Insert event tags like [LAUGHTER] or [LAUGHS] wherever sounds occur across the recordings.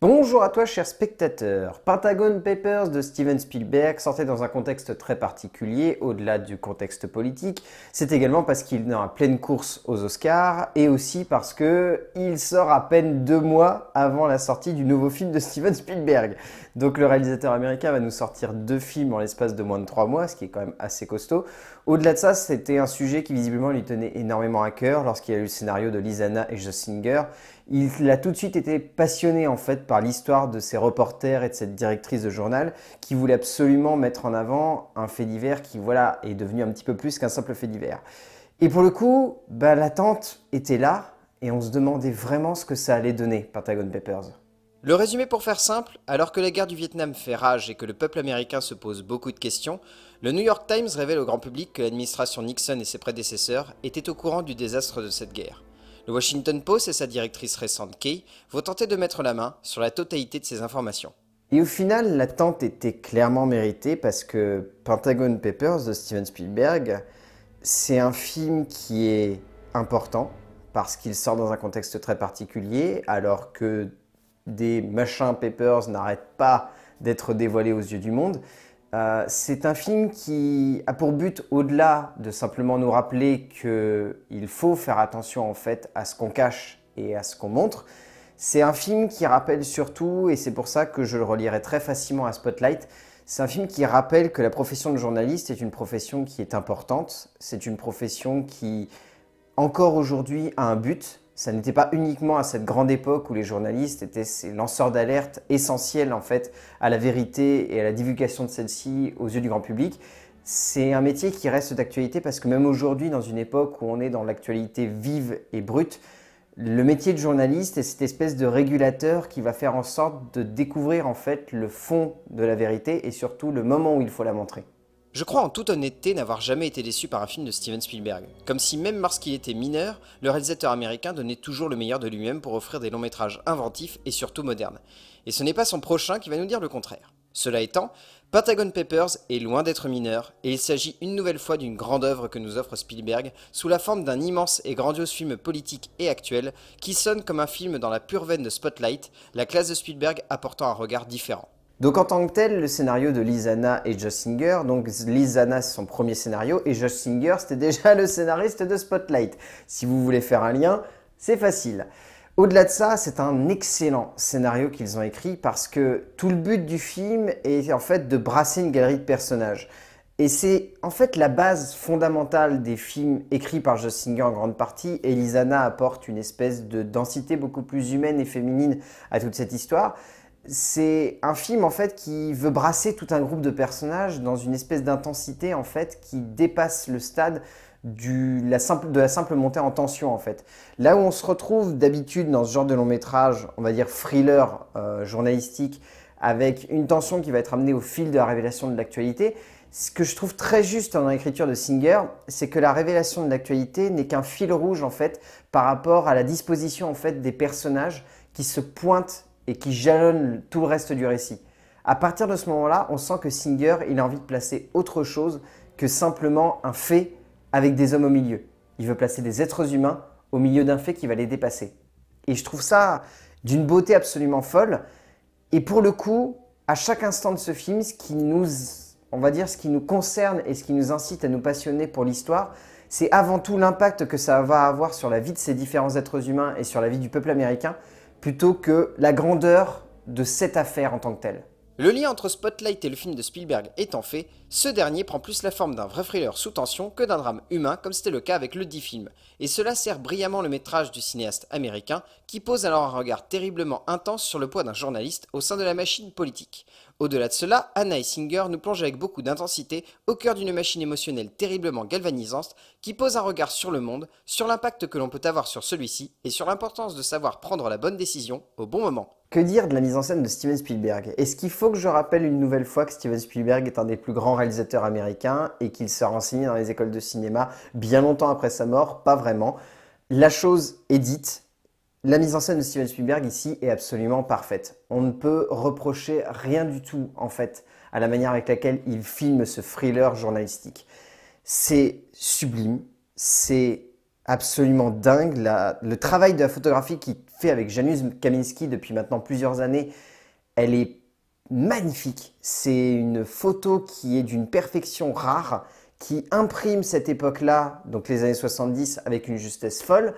Bonjour à toi cher spectateur Pentagon Papers de Steven Spielberg sortait dans un contexte très particulier, au-delà du contexte politique. C'est également parce qu'il est en pleine course aux Oscars et aussi parce que il sort à peine deux mois avant la sortie du nouveau film de Steven Spielberg. Donc le réalisateur américain va nous sortir deux films en l'espace de moins de trois mois, ce qui est quand même assez costaud. Au-delà de ça, c'était un sujet qui visiblement lui tenait énormément à cœur lorsqu'il a eu le scénario de Lisanna et The Singer il a tout de suite été passionné en fait par l'histoire de ces reporters et de cette directrice de journal qui voulait absolument mettre en avant un fait divers qui voilà est devenu un petit peu plus qu'un simple fait divers. Et pour le coup, bah, l'attente était là et on se demandait vraiment ce que ça allait donner, Pentagon Papers. Le résumé pour faire simple, alors que la guerre du Vietnam fait rage et que le peuple américain se pose beaucoup de questions, le New York Times révèle au grand public que l'administration Nixon et ses prédécesseurs étaient au courant du désastre de cette guerre. Le Washington Post et sa directrice récente Kay vont tenter de mettre la main sur la totalité de ces informations. Et au final, l'attente était clairement méritée parce que Pentagon Papers de Steven Spielberg, c'est un film qui est important parce qu'il sort dans un contexte très particulier, alors que des machins papers n'arrêtent pas d'être dévoilés aux yeux du monde. Euh, c'est un film qui a pour but, au-delà de simplement nous rappeler qu'il faut faire attention en fait à ce qu'on cache et à ce qu'on montre, c'est un film qui rappelle surtout, et c'est pour ça que je le relierai très facilement à Spotlight, c'est un film qui rappelle que la profession de journaliste est une profession qui est importante, c'est une profession qui, encore aujourd'hui, a un but, ça n'était pas uniquement à cette grande époque où les journalistes étaient ces lanceurs d'alerte essentiels en fait à la vérité et à la divulgation de celle-ci aux yeux du grand public. C'est un métier qui reste d'actualité parce que même aujourd'hui, dans une époque où on est dans l'actualité vive et brute, le métier de journaliste est cette espèce de régulateur qui va faire en sorte de découvrir en fait le fond de la vérité et surtout le moment où il faut la montrer. Je crois en toute honnêteté n'avoir jamais été déçu par un film de Steven Spielberg, comme si même lorsqu'il était mineur, le réalisateur américain donnait toujours le meilleur de lui-même pour offrir des longs métrages inventifs et surtout modernes. Et ce n'est pas son prochain qui va nous dire le contraire. Cela étant, Pentagon Papers est loin d'être mineur, et il s'agit une nouvelle fois d'une grande œuvre que nous offre Spielberg sous la forme d'un immense et grandiose film politique et actuel qui sonne comme un film dans la pure veine de Spotlight, la classe de Spielberg apportant un regard différent. Donc en tant que tel, le scénario de Lisanna et Josh Singer, donc Lizana c'est son premier scénario et Josh Singer [LAUGHS] c'était déjà le scénariste de Spotlight. Si vous voulez faire un lien, c'est facile. Au-delà de ça, c'est un excellent scénario qu'ils ont écrit parce que tout le but du film est en fait de brasser une galerie de personnages. Et c'est en fait la base fondamentale des films écrits par Josh Singer en grande partie, et Lizana apporte une espèce de densité beaucoup plus humaine et féminine à toute cette histoire c'est un film en fait qui veut brasser tout un groupe de personnages dans une espèce d'intensité en fait qui dépasse le stade de la simple montée en tension en fait. Là où on se retrouve d'habitude dans ce genre de long métrage, on va dire thriller euh, journalistique, avec une tension qui va être amenée au fil de la révélation de l'actualité, ce que je trouve très juste dans l'écriture de Singer, c'est que la révélation de l'actualité n'est qu'un fil rouge en fait par rapport à la disposition en fait des personnages qui se pointent et qui jalonne tout le reste du récit. À partir de ce moment-là, on sent que Singer, il a envie de placer autre chose que simplement un fait avec des hommes au milieu. Il veut placer des êtres humains au milieu d'un fait qui va les dépasser. Et je trouve ça d'une beauté absolument folle. Et pour le coup, à chaque instant de ce film, ce qui nous, on va dire, ce qui nous concerne et ce qui nous incite à nous passionner pour l'histoire, c'est avant tout l'impact que ça va avoir sur la vie de ces différents êtres humains et sur la vie du peuple américain, plutôt que la grandeur de cette affaire en tant que telle. Le lien entre Spotlight et le film de Spielberg étant fait, ce dernier prend plus la forme d'un vrai thriller sous tension que d'un drame humain comme c'était le cas avec le dit film, et cela sert brillamment le métrage du cinéaste américain qui pose alors un regard terriblement intense sur le poids d'un journaliste au sein de la machine politique. Au-delà de cela, Anna Isinger nous plonge avec beaucoup d'intensité au cœur d'une machine émotionnelle terriblement galvanisante qui pose un regard sur le monde, sur l'impact que l'on peut avoir sur celui-ci et sur l'importance de savoir prendre la bonne décision au bon moment. Que dire de la mise en scène de Steven Spielberg Est-ce qu'il faut que je rappelle une nouvelle fois que Steven Spielberg est un des plus grands réalisateurs américains et qu'il sera enseigné dans les écoles de cinéma bien longtemps après sa mort Pas vraiment. La chose est dite, la mise en scène de Steven Spielberg ici est absolument parfaite. On ne peut reprocher rien du tout en fait à la manière avec laquelle il filme ce thriller journalistique. C'est sublime, c'est absolument dingue. le travail de la photographie qu'il fait avec Janusz Kaminski depuis maintenant plusieurs années, elle est magnifique. C'est une photo qui est d'une perfection rare, qui imprime cette époque-là, donc les années 70, avec une justesse folle.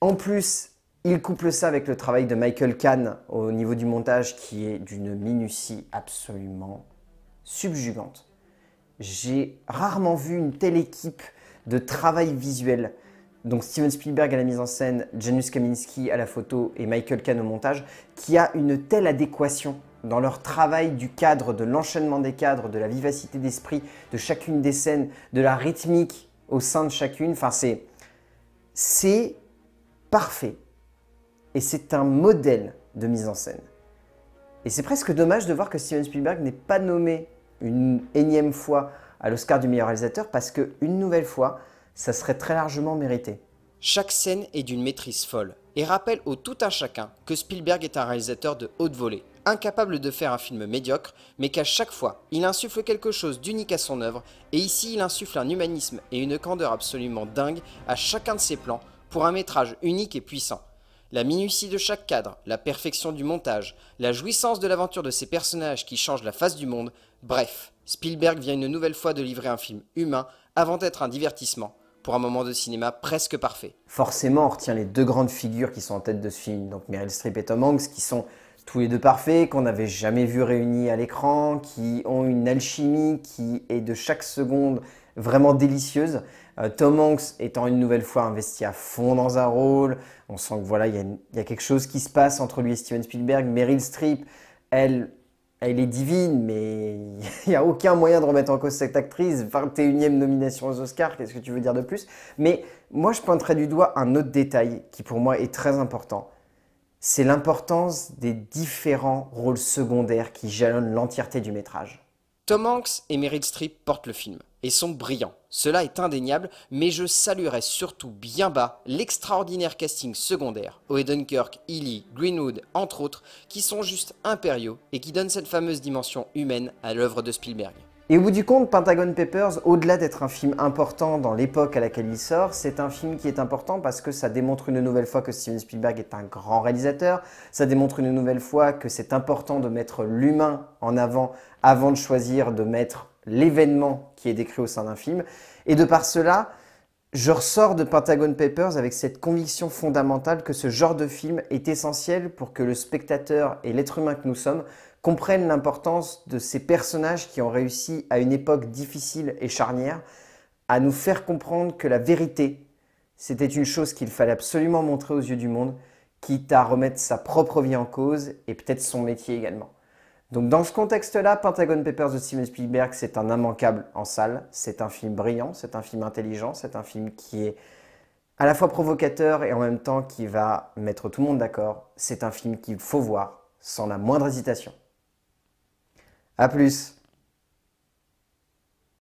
En plus, il couple ça avec le travail de Michael Kahn au niveau du montage qui est d'une minutie absolument subjugante. J'ai rarement vu une telle équipe de travail visuel. Donc Steven Spielberg à la mise en scène, Janus Kaminski à la photo et Michael Kahn au montage, qui a une telle adéquation dans leur travail du cadre, de l'enchaînement des cadres, de la vivacité d'esprit de chacune des scènes, de la rythmique au sein de chacune. Enfin, c'est parfait et c'est un modèle de mise en scène. Et c'est presque dommage de voir que Steven Spielberg n'est pas nommé une énième fois à l'Oscar du meilleur réalisateur parce que une nouvelle fois, ça serait très largement mérité. Chaque scène est d'une maîtrise folle et rappelle au tout un chacun que Spielberg est un réalisateur de haute volée, incapable de faire un film médiocre, mais qu'à chaque fois, il insuffle quelque chose d'unique à son œuvre, et ici il insuffle un humanisme et une candeur absolument dingue à chacun de ses plans pour un métrage unique et puissant la minutie de chaque cadre, la perfection du montage, la jouissance de l'aventure de ces personnages qui changent la face du monde, bref, Spielberg vient une nouvelle fois de livrer un film humain avant d'être un divertissement, pour un moment de cinéma presque parfait. Forcément, on retient les deux grandes figures qui sont en tête de ce film, donc Meryl Streep et Tom Hanks, qui sont tous les deux parfaits, qu'on n'avait jamais vu réunis à l'écran, qui ont une alchimie qui est de chaque seconde vraiment délicieuse. Euh, Tom Hanks étant une nouvelle fois investi à fond dans un rôle. On sent que voilà, il y, a quelque chose qui se passe entre lui et Steven Spielberg. Meryl Streep, elle, elle est divine, mais [LAUGHS] il n'y a aucun moyen de remettre en cause cette actrice. 21e nomination aux Oscars, qu'est-ce que tu veux dire de plus Mais moi, je pointerai du doigt un autre détail qui pour moi est très important c'est l'importance des différents rôles secondaires qui jalonnent l'entièreté du métrage. Tom Hanks et Meryl Streep portent le film et sont brillants. Cela est indéniable, mais je saluerai surtout bien bas l'extraordinaire casting secondaire, Kirk, Illy, Greenwood, entre autres, qui sont juste impériaux et qui donnent cette fameuse dimension humaine à l'œuvre de Spielberg. Et au bout du compte, Pentagon Papers, au-delà d'être un film important dans l'époque à laquelle il sort, c'est un film qui est important parce que ça démontre une nouvelle fois que Steven Spielberg est un grand réalisateur, ça démontre une nouvelle fois que c'est important de mettre l'humain en avant avant de choisir de mettre l'événement qui est décrit au sein d'un film. Et de par cela, je ressors de Pentagon Papers avec cette conviction fondamentale que ce genre de film est essentiel pour que le spectateur et l'être humain que nous sommes comprennent l'importance de ces personnages qui ont réussi à une époque difficile et charnière à nous faire comprendre que la vérité, c'était une chose qu'il fallait absolument montrer aux yeux du monde, quitte à remettre sa propre vie en cause et peut-être son métier également. Donc dans ce contexte-là, Pentagon Papers de Steven Spielberg, c'est un immanquable en salle, c'est un film brillant, c'est un film intelligent, c'est un film qui est à la fois provocateur et en même temps qui va mettre tout le monde d'accord, c'est un film qu'il faut voir sans la moindre hésitation. À plus